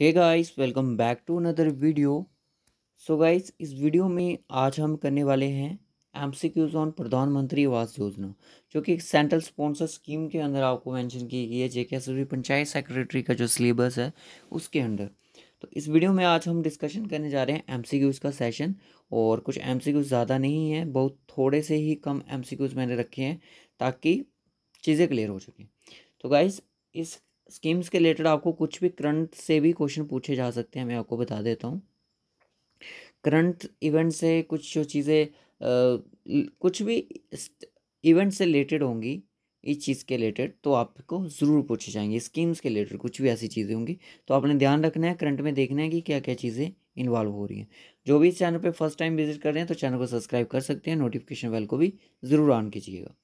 Hey guys welcome back to another video so guys इस video में आज हम करने वाले हैं एम सी क्यूज ऑन प्रधानमंत्री आवास योजना जो कि एक सेंट्रल स्पॉन्सर स्कीम के अंदर आपको मेंशन की गई है जेके के पंचायत सेक्रेटरी का जो सिलेबस है उसके अंडर तो इस वीडियो में आज हम डिस्कशन करने जा रहे हैं एम सी क्यूज़ का सेशन और कुछ एम सी क्यूज़ ज़्यादा नहीं है बहुत थोड़े से ही कम एम सी क्यूज़ मैंने रखे हैं ताकि चीज़ें क्लियर हो सकें तो गाइज़ इस स्कीम्स के रिलेटेड आपको कुछ भी करंट से भी क्वेश्चन पूछे जा सकते हैं मैं आपको बता देता हूँ करंट इवेंट से कुछ जो चीज़ें कुछ भी इवेंट से रिलेटेड होंगी इस चीज़ के रिलेटेड तो आपको ज़रूर पूछे जाएंगे स्कीम्स के रिलेटेड कुछ भी ऐसी चीज़ें होंगी तो आपने ध्यान रखना है करंट में देखना है कि क्या क्या चीज़ें इन्वॉल्व हो रही हैं जो भी इस चैनल पर फर्स्ट टाइम विजिट कर रहे हैं तो चैनल को सब्सक्राइब कर सकते हैं नोटिफिकेशन बेल को भी ज़रूर ऑन कीजिएगा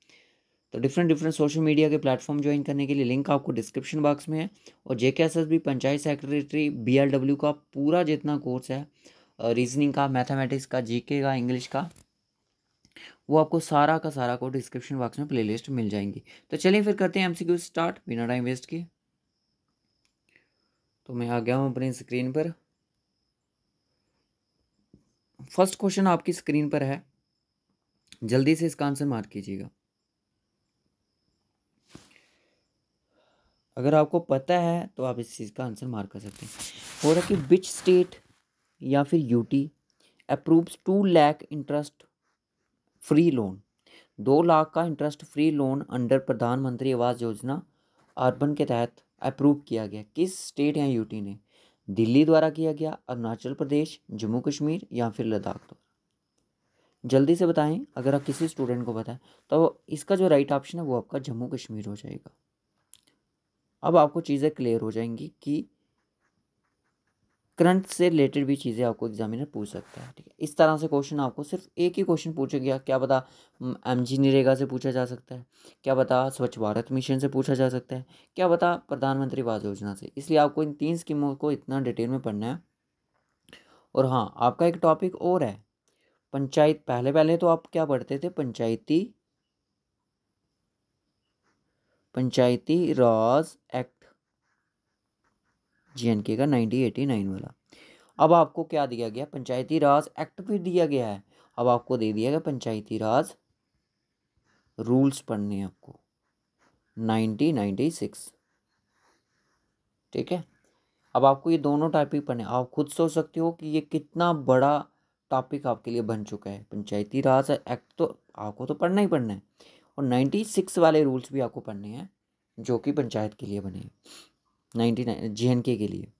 तो डिफरेंट डिफरेंट सोशल मीडिया के प्लेटफॉर्म ज्वाइन करने के लिए लिंक आपको डिस्क्रिप्शन बॉक्स में है और J S S B panchayat secretary B L W का पूरा जितना कोर्स है रीजनिंग का मैथमेटिक्स का जी के का इंग्लिश का वो आपको सारा का सारा कोर्स डिस्क्रिप्शन बॉक्स में प्लेलिस्ट मिल जाएंगी तो चलिए फिर करते हैं एमसीक्यू स्टार्ट बिना टाइम वेस्ट किए तो मैं आ गया हूँ अपनी स्क्रीन पर फर्स्ट क्वेश्चन आपकी स्क्रीन पर है जल्दी से इसका आंसर मार्क कीजिएगा अगर आपको पता है तो आप इस चीज़ का आंसर मार कर सकते हैं हो रहा कि बिच स्टेट या फिर UT approves two lakh interest free loan दो लाख का interest free loan under Pradhanmantri आवास योजना अर्बन के तहत अप्रूव किया गया किस स्टेट या यूटी ने दिल्ली द्वारा किया गया अरुणाचल प्रदेश जम्मू कश्मीर या फिर लद्दाख द्वारा जल्दी से बताएं अगर आप किसी स्टूडेंट को बताएं तो इसका जो राइट ऑप्शन है वो आपका जम्मू कश्मीर हो जाएगा अब आपको चीज़ें क्लियर हो जाएंगी कि करंट से रिलेटेड भी चीज़ें आपको एग्जामिनर पूछ सकता है ठीक है इस तरह से क्वेश्चन आपको सिर्फ एक ही क्वेश्चन पूछा गया क्या पता एम जी नरेगा से पूछा जा सकता है क्या पता स्वच्छ भारत मिशन से पूछा जा सकता है क्या पता प्रधानमंत्री आवास योजना से इसलिए आपको इन तीन स्कीमों को इतना डिटेल में पढ़ना है और हाँ आपका एक टॉपिक और है पंचायत पहले पहले तो आप क्या पढ़ते थे पंचायती पंचायती राज एक्ट जीएनके का नाइनटीन एटी नाइन वाला अब आपको क्या दिया गया पंचायती राज एक्ट भी दिया गया है अब आपको दे दिया गया पंचायती राज रूल्स पढ़ने आपको नाइनटीन सिक्स ठीक है अब आपको ये दोनों टॉपिक पढ़ने आप खुद सोच सकते हो कि ये कितना बड़ा टॉपिक आपके लिए बन चुका है पंचायती राज एक्ट तो आपको तो पढ़ना ही पढ़ना है और नाइन्टी सिक्स वाले रूल्स भी आपको पढ़ने हैं जो कि पंचायत के लिए बने हैं नाइन्टी नाइन जे एंड के लिए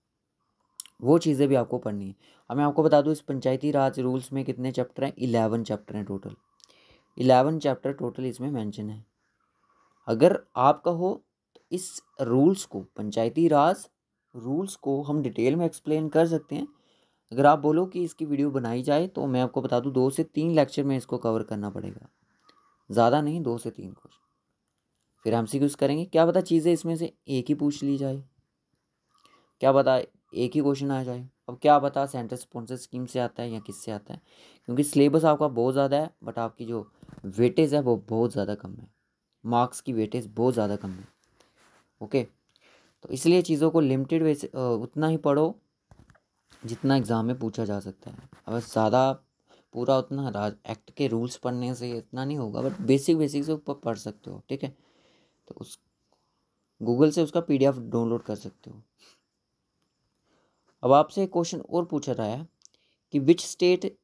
वो चीज़ें भी आपको पढ़नी है अब मैं आपको बता दूँ इस पंचायती राज रूल्स में कितने चैप्टर हैं इलेवन चैप्टर हैं टोटल इलेवन चैप्टर टोटल इसमें मेंशन है अगर आपका हो तो इस रूल्स को पंचायती राज रूल्स को हम डिटेल में एक्सप्लेन कर सकते हैं अगर आप बोलो कि इसकी वीडियो बनाई जाए तो मैं आपको बता दूँ दो से तीन लेक्चर में इसको कवर करना पड़ेगा ज़्यादा नहीं दो से तीन क्वेश्चन फिर हम सी करेंगे क्या पता चीज़ें इसमें से एक ही पूछ ली जाए क्या पता एक ही क्वेश्चन आ जाए अब क्या पता सेंट्रल स्पॉन्सर स्कीम से आता है या किससे आता है क्योंकि सिलेबस आपका बहुत ज़्यादा है बट आपकी जो वेटेज है वो बहुत ज़्यादा कम है मार्क्स की वेटेज बहुत ज़्यादा कम है ओके तो इसलिए चीज़ों को लिमिटेड वे उतना ही पढ़ो जितना एग्ज़ाम में पूछा जा सकता है अगर ज़्यादा पूरा उतना राज एक्ट के रूल्स पढ़ने से इतना नहीं होगा बट बेसिक बेसिक से ऊपर पढ़ सकते हो ठीक है तो उस गूगल से उसका पी डाउनलोड कर सकते हो अब आपसे एक क्वेश्चन और पूछा रहा है कि which state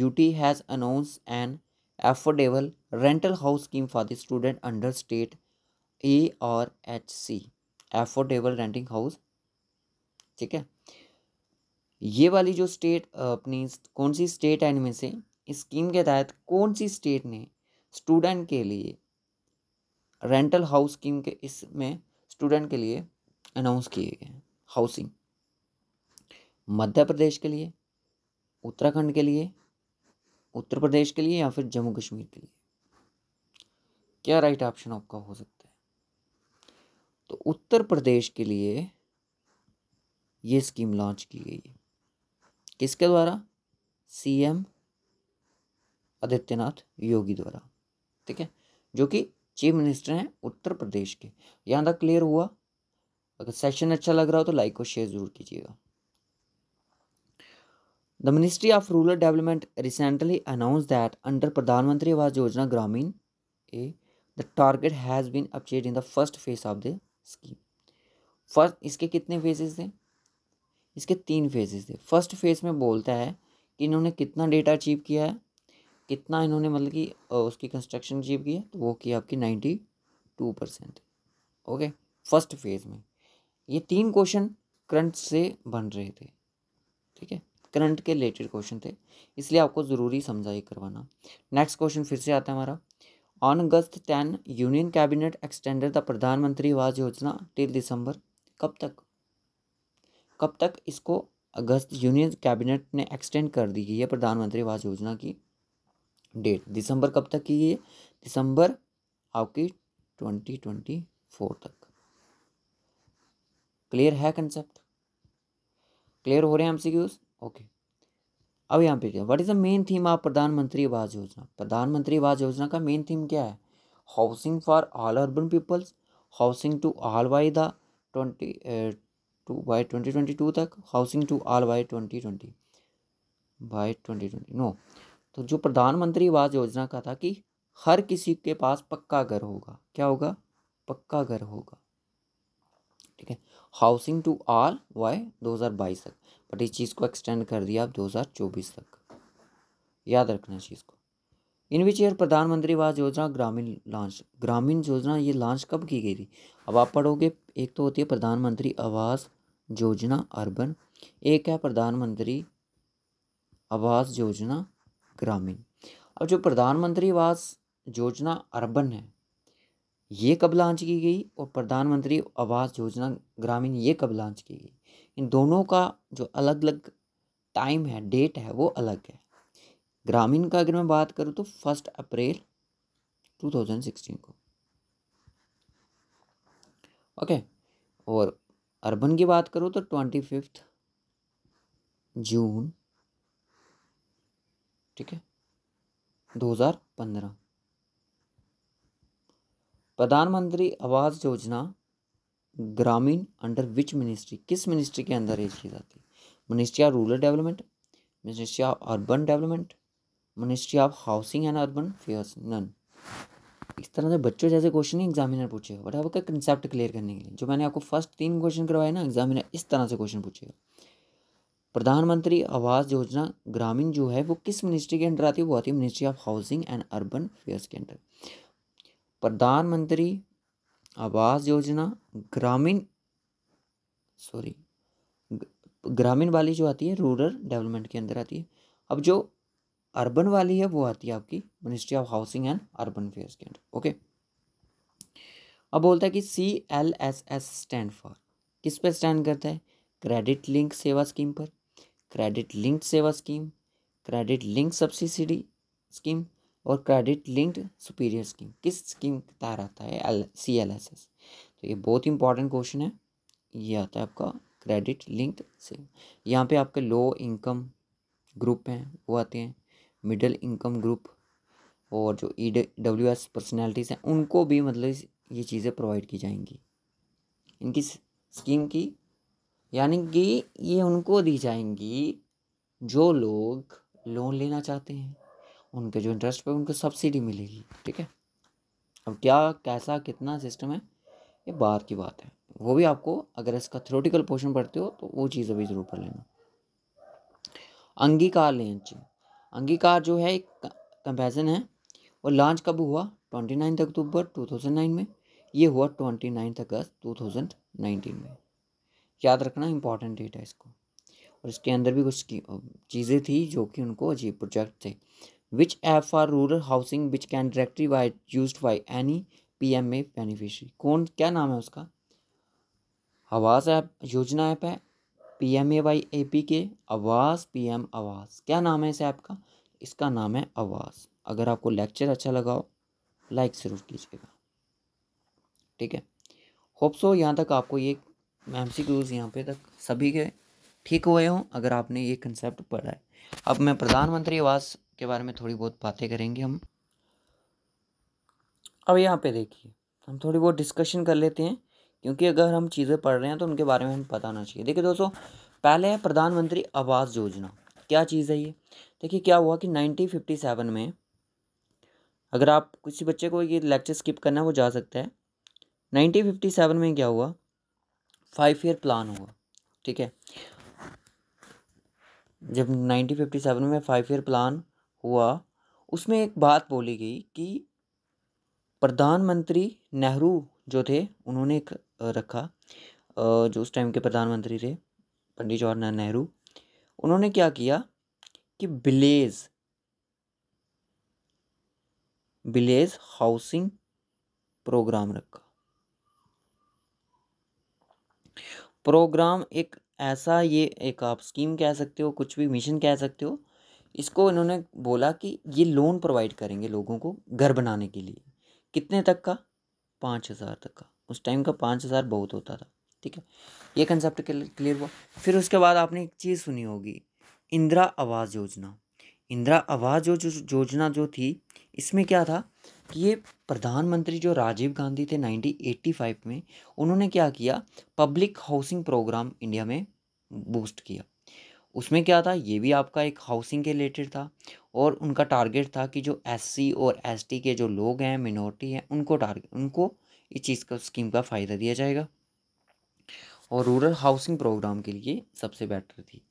UT has announce an affordable rental house scheme for the student under state A R H C affordable renting house ठीक है ये वाली जो स्टेट अपनी कौन सी स्टेट है इनमें से इस स्कीम के तहत कौन सी स्टेट ने स्टूडेंट के लिए रेंटल हाउस स्कीम के इसमें स्टूडेंट के लिए अनाउंस किए गए हैं हाउसिंग मध्य प्रदेश के लिए उत्तराखंड के लिए उत्तर प्रदेश के लिए या फिर जम्मू कश्मीर के लिए क्या राइट ऑप्शन आपका हो सकता है तो उत्तर प्रदेश के लिए ये स्कीम लॉन्च की गई है किसके द्वारा सीएम आदित्यनाथ योगी द्वारा ठीक है जो कि चीफ मिनिस्टर हैं उत्तर प्रदेश के यहाँ तक क्लियर हुआ अगर सेशन अच्छा लग रहा हो तो लाइक और शेयर जरूर कीजिएगा the ministry of rural development recently announce that under Pradhanmantri आवास Yojana Gramin a the target has been upped in the first phase of the scheme first इसके कितने फेजेस थे इसके तीन फेजेस थे फर्स्ट फेज में बोलता है कि इन्होंने कितना डेटा अचीव किया है कितना इन्होंने मतलब कि उसकी कंस्ट्रक्शन अचीव किया तो वो किया आपकी ninety two percent okay first phase में ये तीन क्वेश्चन करंट से बन रहे थे ठीक है करंट के रिलेटेड क्वेश्चन थे इसलिए आपको ज़रूरी समझा ये करवाना नेक्स्ट क्वेश्चन फिर से आता है हमारा on August ten union cabinet extended the Pradhanmantri आवास योजना टिल दिसंबर कब तक कब तक इसको अगस्त यूनियन कैबिनेट ने एक्सटेंड कर दी गई है प्रधानमंत्री आवास योजना की डेट दिसंबर कब तक की है दिसंबर आपकी ट्वेंटी ट्वेंटी फोर तक क्लियर है कंसेप्ट क्लियर हो रहे हैं हमसे ओके अब यहाँ पे what is the main theme of Pradhanmantri आवास योजना प्रधानमंत्री आवास योजना का मेन थीम क्या है housing for all urban peoples housing to all by the twenty two by twenty twenty two तक housing to all by twenty twenty by twenty twenty no तो जो प्रधानमंत्री आवास योजना का था कि हर किसी के पास पक्का घर होगा क्या होगा पक्का घर होगा ठीक है हाउसिंग टू आल हज़ार बाईस तक बट इस चीज़ को एक्सटेंड कर दिया अब चौबीस तक याद रखना इस चीज़ को इन विच ईयर प्रधानमंत्री आवास योजना ग्रामीण लॉन्च ग्रामीण योजना ये लॉन्च कब की गई थी अब आप पढ़ोगे एक तो होती है प्रधानमंत्री आवास योजना अर्बन एक है प्रधानमंत्री आवास योजना ग्रामीण अब जो प्रधानमंत्री आवास योजना अर्बन है ये कब लॉन्च की गई और प्रधानमंत्री आवास योजना ग्रामीण ये कब लॉन्च की गई इन दोनों का जो अलग अलग टाइम है डेट है वो अलग है ग्रामीण का अगर मैं बात करूँ तो फर्स्ट अप्रैल 2016 को ओके okay. और अर्बन की बात करूँ तो ट्वेंटी फिफ्थ जून ठीक है 2015 प्रधानमंत्री आवास Yojana Gramin under which ministry किस मिनिस्ट्री के अंदर ये चीज़ आती है ministry of rural development ministry of urban development ministry of housing and urban affairs none इस तरह से बच्चों जैसे क्वेश्चन ही एग्जामिनर पूछेगा बट आपका कंसेप्ट क्लियर करने के लिए जो मैंने आपको फर्स्ट तीन क्वेश्चन करवाए ना एग्जामिनर इस तरह से क्वेश्चन पूछेगा प्रधानमंत्री आवास योजना ग्रामीण जो है वो किस मिनिस्ट्री के अंडर आती है वो आती है ministry of housing and urban affairs के अंडर प्रधानमंत्री आवास योजना ग्रामीण सॉरी ग्रामीण वाली जो आती है रूरल डेवलपमेंट के अंदर आती है अब जो अर्बन वाली है वो आती है आपकी ministry of housing and urban affairs के अंदर ओके अब बोलता है कि C L S S stand for किस पे स्टैंड करता है क्रेडिट लिंक सेवा स्कीम पर क्रेडिट लिंक्ड सेवा scheme credit link subsidy scheme और क्रेडिट लिंक्ड सुपीरियर स्कीम किस स्कीम के तहत आता है L C L S S तो ये बहुत इंपॉर्टेंट क्वेश्चन है ये आता है आपका क्रेडिट लिंक्ड से यहाँ पे आपके लो इनकम ग्रुप हैं वो आते हैं मिडिल इनकम ग्रुप और जो ई डब्ल्यू एस पर्सनैलिटीज़ हैं उनको भी मतलब ये चीज़ें प्रोवाइड की जाएंगी इनकी स्कीम की यानी कि ये उनको दी जाएंगी जो लोग लोन लेना चाहते हैं उनके जो इंटरेस्ट पे उनको सब्सिडी मिलेगी ठीक है अब क्या कैसा कितना सिस्टम है ये बाहर की बात है वो भी आपको अगर इसका थ्रोटिकल पोर्शन पढ़ते हो तो वो चीज़ें भी ज़रूर पढ़ लेना अंगीकार लें अंगीकार जो है एक कंपेरिजन है और लॉन्च कब हुआ twenty ninth October two thousand nine में ये हुआ twenty ninth August two thousand nineteen में याद रखना इंपॉर्टेंट डेट है इसको और इसके अंदर भी कुछ चीज़ें थी जो कि उनको अजीब प्रोजेक्ट थे which app for rural housing which can directly Y use by any P M A beneficiary कौन क्या नाम है उसका आवास ऐप योजना ऐप है P M A Y A P के आवास पी एम आवास क्या नाम है इसे आपका इसका नाम है आवास अगर आपको लेक्चर अच्छा लगा हो लाइक ज़रूर कीजिएगा ठीक है होप सो यहाँ तक आपको ये मैम सी क्यूज़ यहाँ पे तक सभी के ठीक हुए हों अगर आपने ये कंसेप्ट पढ़ा है अब मैं प्रधानमंत्री आवास के बारे में थोड़ी बहुत बातें करेंगे हम अब यहाँ पे देखिए हम थोड़ी बहुत डिस्कशन कर लेते हैं क्योंकि अगर हम चीज़ें पढ़ रहे हैं तो उनके बारे में हमें पता होना चाहिए देखिए दोस्तों पहले है प्रधानमंत्री आवास योजना क्या चीज़ है ये देखिए क्या हुआ कि नाइनटीन में अगर आप किसी बच्चे को ये लेक्चर स्किप करना है वो जा सकता है नाइनटीन में क्या हुआ फाइव ईयर प्लान हुआ ठीक है जब सेवन में फाइव ईयर प्लान हुआ उसमें एक बात बोली गई कि प्रधानमंत्री नेहरू जो थे उन्होंने एक रखा जो उस टाइम के प्रधानमंत्री थे पंडित जवाहरलाल नेहरू उन्होंने क्या किया कि बिलेज बिलेज हाउसिंग प्रोग्राम रखा प्रोग्राम एक ऐसा ये एक आप स्कीम कह सकते हो कुछ भी मिशन कह सकते हो इसको इन्होंने बोला कि ये लोन प्रोवाइड करेंगे लोगों को घर बनाने के लिए कितने तक का पाँच हज़ार तक का उस टाइम का पाँच हज़ार बहुत होता था ठीक है ये कंसेप्ट क्लियर हुआ फिर उसके बाद आपने एक चीज़ सुनी होगी इंदिरा आवास योजना इंदिरा आवास जो योजना जो, जो थी इसमें क्या था कि ये प्रधानमंत्री जो राजीव गांधी थे 1985 में उन्होंने क्या किया पब्लिक हाउसिंग प्रोग्राम इंडिया में बूस्ट किया उसमें क्या था ये भी आपका एक हाउसिंग के रिलेटेड था और उनका टारगेट था कि जो एससी और एसटी के जो लोग हैं मिनोरिटी हैं उनको टारगेट उनको इस चीज़ का स्कीम का फ़ायदा दिया जाएगा और रूरल हाउसिंग प्रोग्राम के लिए सबसे बेटर थी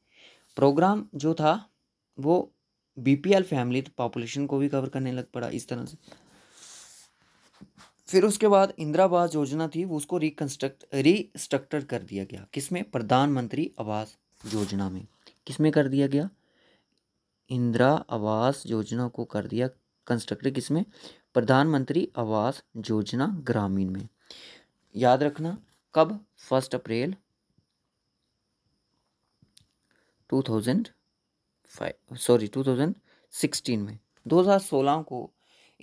प्रोग्राम जो था वो बीपीएल फैमिली तो पॉपुलेशन को भी कवर करने लग पड़ा इस तरह से फिर उसके बाद इंदिरा आवास योजना थी वो उसको रिकन्स्ट्रक्ट रिस्ट्रक्चर कर दिया गया किसमें प्रधानमंत्री आवास योजना में किसमें कर दिया गया इंदिरा आवास योजना को कर दिया कंस्ट्रक्टेड किसमें प्रधानमंत्री आवास योजना ग्रामीण में याद रखना कब first April two thousand five sorry two thousand sixteen में दो हजार सोलह को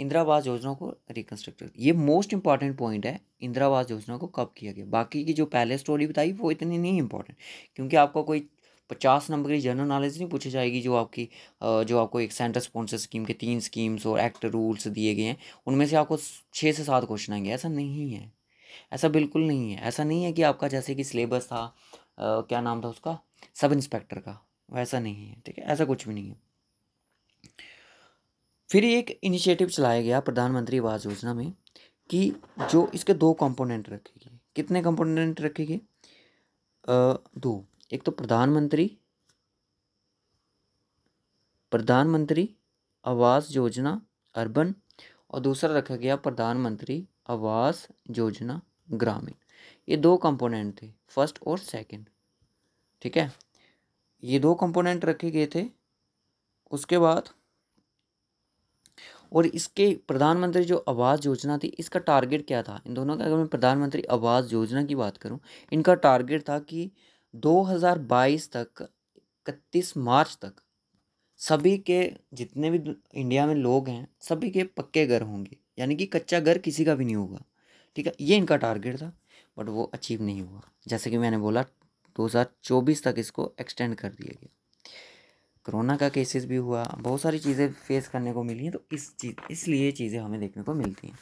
इंदिरा आवास योजना को रिकन्स्ट्रक्ट ये मोस्ट इंपॉर्टेंट पॉइंट है इंदिरा आवास योजना को कब किया गया बाकी की जो पहले स्टोरी बताई वो इतनी नहीं इंपॉर्टेंट क्योंकि आपका कोई पचास नंबर की जनरल नॉलेज नहीं पूछी जाएगी जो आपकी जो आपको एक सेंटर स्पॉन्सर स्कीम के तीन स्कीम्स और एक्ट रूल्स दिए गए हैं उनमें से आपको छः से सात क्वेश्चन आएंगे ऐसा नहीं है ऐसा बिल्कुल नहीं है ऐसा नहीं है कि आपका जैसे कि सिलेबस था आ, क्या नाम था उसका सब इंस्पेक्टर का वैसा नहीं है ठीक है ऐसा कुछ भी नहीं है फिर एक इनिशिएटिव चलाया गया प्रधानमंत्री आवास योजना में कि जो इसके दो कंपोनेंट रखेगी कितने कंपोनेंट रखेगी दो एक तो प्रधानमंत्री प्रधानमंत्री आवास योजना अर्बन और दूसरा रखा गया प्रधानमंत्री आवास योजना ग्रामीण ये दो कंपोनेंट थे फर्स्ट और सेकंड ठीक है ये दो कंपोनेंट रखे गए थे उसके बाद और इसके प्रधानमंत्री जो आवास योजना थी इसका टारगेट क्या था इन दोनों का अगर मैं प्रधानमंत्री आवास योजना की बात करूं इनका टारगेट था कि 2022 तक 31 मार्च तक सभी के जितने भी इंडिया में लोग हैं सभी के पक्के घर होंगे यानी कि कच्चा घर किसी का भी नहीं होगा ठीक है ये इनका टारगेट था बट वो अचीव नहीं हुआ जैसे कि मैंने बोला 2024 तक इसको एक्सटेंड कर दिया गया कोरोना का केसेस भी हुआ बहुत सारी चीज़ें फेस करने को मिली हैं तो इस चीज इसलिए चीज़ें हमें देखने को मिलती हैं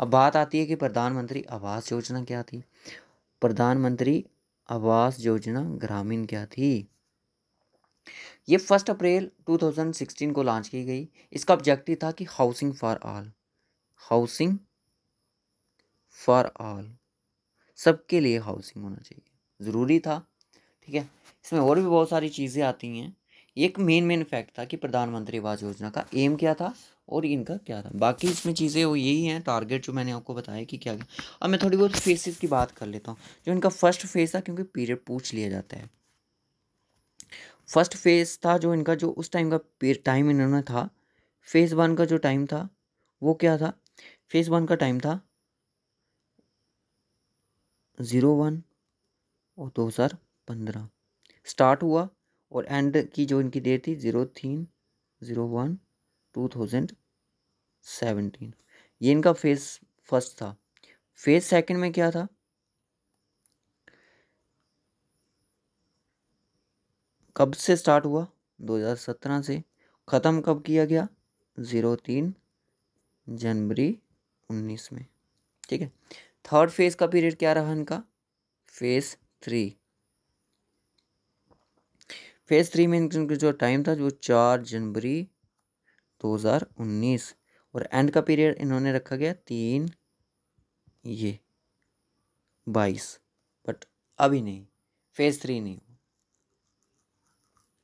अब बात आती है कि प्रधानमंत्री आवास योजना क्या थी प्रधानमंत्री आवास योजना ग्रामीण क्या थी ये फर्स्ट अप्रैल 2016 को लॉन्च की गई इसका ऑब्जेक्टिव था कि housing for all housing for all सबके लिए हाउसिंग होना चाहिए ज़रूरी था ठीक है इसमें और भी बहुत सारी चीज़ें आती हैं एक मेन मेन फैक्ट था कि प्रधानमंत्री आवास योजना का एम क्या था और इनका क्या था बाकी इसमें चीज़ें वो यही हैं टारगेट जो मैंने आपको बताया कि क्या अब मैं थोड़ी बहुत फेसेस की बात कर लेता हूँ जो इनका फर्स्ट फेस था क्योंकि पीरियड पूछ लिया जाता है फर्स्ट फेज था जो इनका जो उस टाइम का टाइम इन्होंने था फेज़ वन का जो टाइम था वो क्या था फेज़ वन का टाइम था ज़ीरो वन और दो हज़ार पंद्रह स्टार्ट हुआ और एंड की जो इनकी डेट थी ज़ीरो तीन zero one two thousand seventeen ये इनका फेज फर्स्ट था फेज सेकंड में क्या था कब से स्टार्ट हुआ 2017 से ख़त्म कब किया गया ज़ीरो तीन जनवरी उन्नीस में ठीक है थर्ड फेज का पीरियड क्या रहा इनका फेज थ्री फेज थ्री में इनका जो टाइम था वो चार जनवरी 2019 और एंड का पीरियड इन्होंने रखा गया तीन ये बाईस बट अभी नहीं फेज़ थ्री नहीं हुआ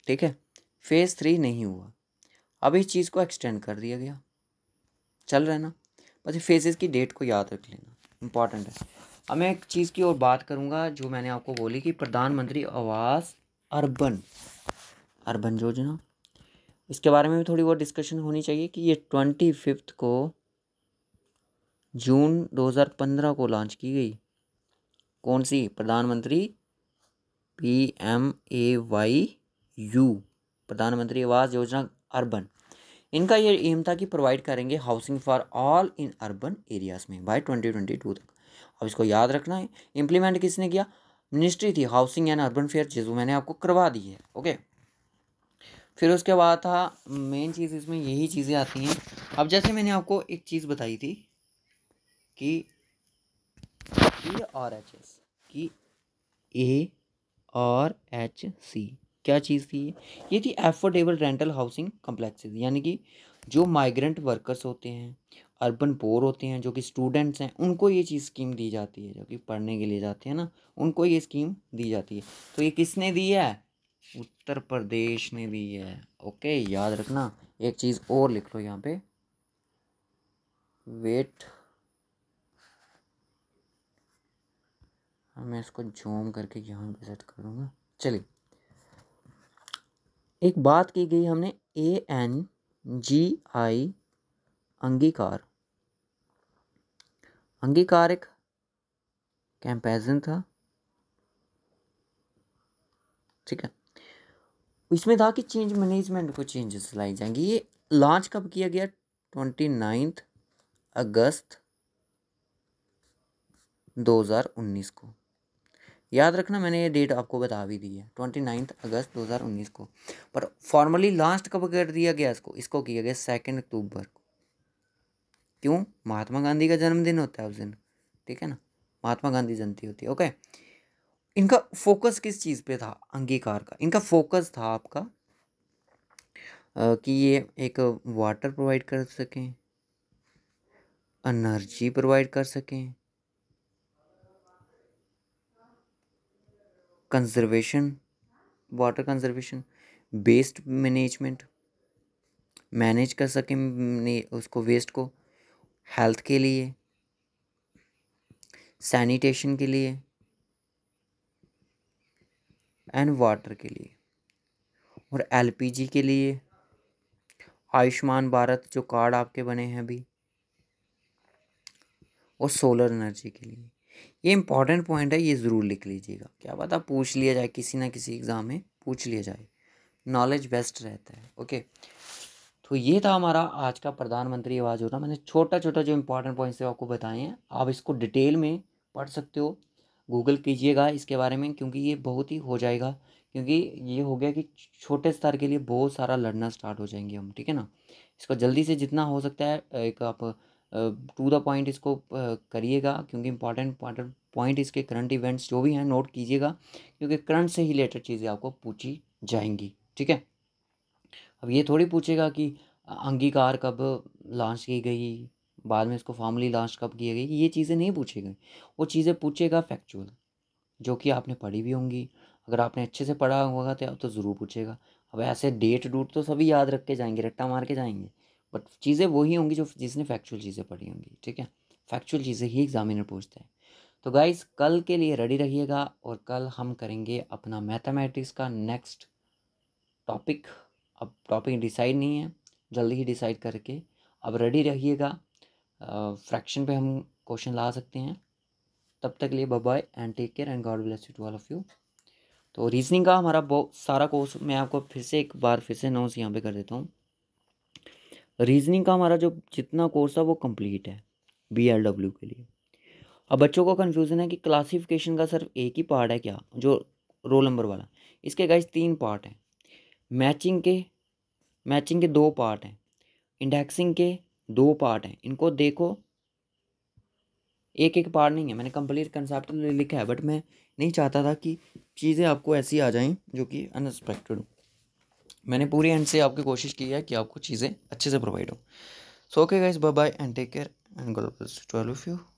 ठीक है फेज़ थ्री नहीं हुआ अब इस चीज़ को एक्सटेंड कर दिया गया चल रहा है ना बस फेजेस की डेट को याद रख लेना इंपॉर्टेंट है अब मैं एक चीज़ की और बात करूँगा जो मैंने आपको बोली कि प्रधानमंत्री आवास अर्बन अर्बन योजना इसके बारे में भी थोड़ी बहुत डिस्कशन होनी चाहिए कि ये ट्वेंटी फिफ्थ को जून 2015 को लॉन्च की गई कौन सी प्रधानमंत्री P M A Y U प्रधानमंत्री आवास योजना अर्बन इनका ये एम था कि प्रोवाइड करेंगे housing for all in urban areas में बाय टू तक अब इसको याद रखना है इम्प्लीमेंट किसने किया मिनिस्ट्री थी हाउसिंग एंड अर्बन फेयर जिसको मैंने आपको करवा दी है ओके फिर उसके बाद था मेन चीज़ इसमें यही चीज़ें आती हैं अब जैसे मैंने आपको एक चीज़ बताई थी कि ए और एच एस कि ए और एच सी क्या चीज़ थी ये थी एफोर्डेबल रेंटल हाउसिंग कम्प्लेक्सेस यानी कि जो माइग्रेंट वर्कर्स होते हैं अर्बन पोर होते हैं जो कि स्टूडेंट्स हैं उनको ये चीज़ स्कीम दी जाती है जो कि पढ़ने के लिए जाते हैं ना उनको ये स्कीम दी जाती है तो ये किसने दी है उत्तर प्रदेश में भी है ओके याद रखना एक चीज़ और लिख लो यहाँ पे वेट मैं इसको जूम करके यहाँ पे सेट करूँगा चलिए एक बात की गई हमने ए एन जी आई अंगीकार अंगीकार एक कैंपेजन था ठीक है इसमें था कि चेंज मैनेजमेंट को चेंजेस लाई जाएंगे ये लॉन्च कब किया गया ट्वेंटी नाइन्थ अगस्त 2019 को याद रखना मैंने ये डेट आपको बता भी दी है ट्वेंटी नाइन्थ अगस्त 2019 को पर फॉर्मली लास्ट कब कर दिया गया इसको इसको किया गया सेकेंड अक्टूबर को क्यों महात्मा गांधी का जन्मदिन होता है उस दिन ठीक है ना महात्मा गांधी जयंती होती है ओके इनका फोकस किस चीज़ पे था अंगीकार का इनका फोकस था आपका कि ये एक वाटर प्रोवाइड कर सकें एनर्जी प्रोवाइड कर सकें conservation water conservation waste management manage कर सकें उसको वेस्ट को हेल्थ के लिए सैनिटेशन के लिए एंड वाटर के लिए और एलपीजी के लिए आयुष्मान भारत जो कार्ड आपके बने हैं अभी और सोलर एनर्जी के लिए ये इंपॉर्टेंट पॉइंट है ये ज़रूर लिख लीजिएगा क्या पता पूछ लिया जाए किसी ना किसी एग्ज़ाम में पूछ लिया जाए नॉलेज बेस्ट रहता है ओके तो ये था हमारा आज का प्रधानमंत्री आवाज योजना मैंने छोटा छोटा जो इम्पोर्टेंट पॉइंट्स थे आपको बताए हैं आप इसको डिटेल में पढ़ सकते हो गूगल कीजिएगा इसके बारे में क्योंकि ये बहुत ही हो जाएगा क्योंकि ये हो गया कि छोटे स्तर के लिए बहुत सारा लड़ना स्टार्ट हो जाएंगे हम ठीक है ना इसको जल्दी से जितना हो सकता है एक आप टू द पॉइंट इसको करिएगा क्योंकि इंपॉर्टेंट पॉइंट इसके करंट इवेंट्स जो भी हैं नोट कीजिएगा क्योंकि करंट से ही रिलेटेड चीज़ें आपको पूछी जाएंगी ठीक है अब ये थोड़ी पूछेगा कि अंगीकार कब लॉन्च की गई बाद में इसको फॉर्मली लॉन्च कब किया गया ये चीज़ें नहीं पूछेगी वो चीज़ें पूछेगा फैक्चुअल जो कि आपने पढ़ी भी होंगी अगर आपने अच्छे से पढ़ा होगा तो आप तो ज़रूर पूछेगा अब ऐसे डेट डूट तो सभी याद रख के जाएंगे रट्टा मार के जाएंगे बट चीज़ें वही होंगी जो जिसने फैक्चुअल चीज़ें पढ़ी होंगी ठीक है फैक्चुअल चीज़ें ही एग्जामिनर पूछता है तो गाइज कल के लिए रेडी रहिएगा और कल हम करेंगे अपना मैथमेटिक्स का नेक्स्ट टॉपिक अब टॉपिक डिसाइड नहीं है जल्दी ही डिसाइड करके अब रेडी रहिएगा फ्रैक्शन पे हम क्वेश्चन ला सकते हैं तब तक लिए bye and take care and God bless you to all of you तो रीजनिंग का हमारा बहुत सारा कोर्स मैं आपको फिर से एक बार फिर से नोट्स यहाँ पे कर देता हूँ रीजनिंग का हमारा जो जितना कोर्स है वो कंप्लीट है बी एल डब्ल्यू के लिए अब बच्चों को कन्फ्यूज़न है कि क्लासिफिकेशन का सिर्फ एक ही पार्ट है क्या जो रोल नंबर वाला इसके गाइस तीन पार्ट हैं मैचिंग के मैचिंग के दो पार्ट हैं इंडेक्सिंग के दो पार्ट हैं इनको देखो एक एक पार्ट नहीं है मैंने कंप्लीट कंसेप्ट लिखा है बट मैं नहीं चाहता था कि चीज़ें आपको ऐसी आ जाएं जो कि अनएक्सपेक्टेड हो मैंने पूरी एंड से आपकी कोशिश की है कि आपको चीज़ें अच्छे से प्रोवाइड हो so okay guys bye bye and take care and good of you